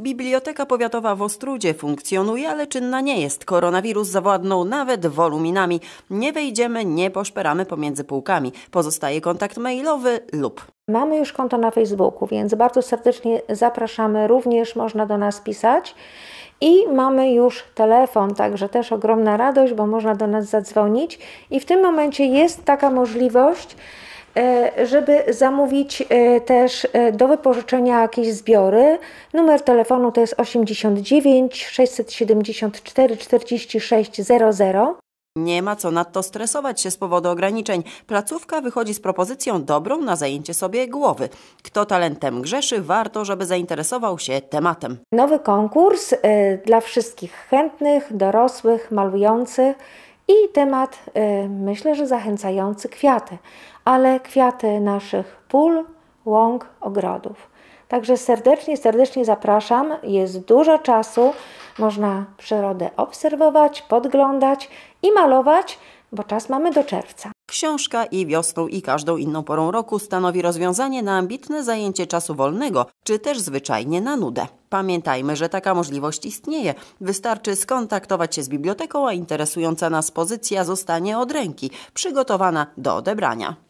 Biblioteka powiatowa w Ostrudzie funkcjonuje, ale czynna nie jest. Koronawirus zawładnął nawet woluminami. Nie wejdziemy, nie poszperamy pomiędzy półkami. Pozostaje kontakt mailowy lub Mamy już konto na Facebooku, więc bardzo serdecznie zapraszamy. Również można do nas pisać. I mamy już telefon, także też ogromna radość, bo można do nas zadzwonić. I w tym momencie jest taka możliwość, E, żeby zamówić e, też e, do wypożyczenia jakieś zbiory. Numer telefonu to jest 89 674 4600. Nie ma co nadto stresować się z powodu ograniczeń. Placówka wychodzi z propozycją dobrą na zajęcie sobie głowy. Kto talentem grzeszy, warto, żeby zainteresował się tematem. Nowy konkurs dla wszystkich chętnych, dorosłych, malujących i temat y, myślę, że zachęcający kwiaty, ale kwiaty naszych pól, łąk, ogrodów. Także serdecznie, serdecznie zapraszam. Jest dużo czasu. Można przyrodę obserwować, podglądać i malować, bo czas mamy do czerwca. Książka i wiosną i każdą inną porą roku stanowi rozwiązanie na ambitne zajęcie czasu wolnego, czy też zwyczajnie na nudę. Pamiętajmy, że taka możliwość istnieje. Wystarczy skontaktować się z biblioteką, a interesująca nas pozycja zostanie od ręki, przygotowana do odebrania.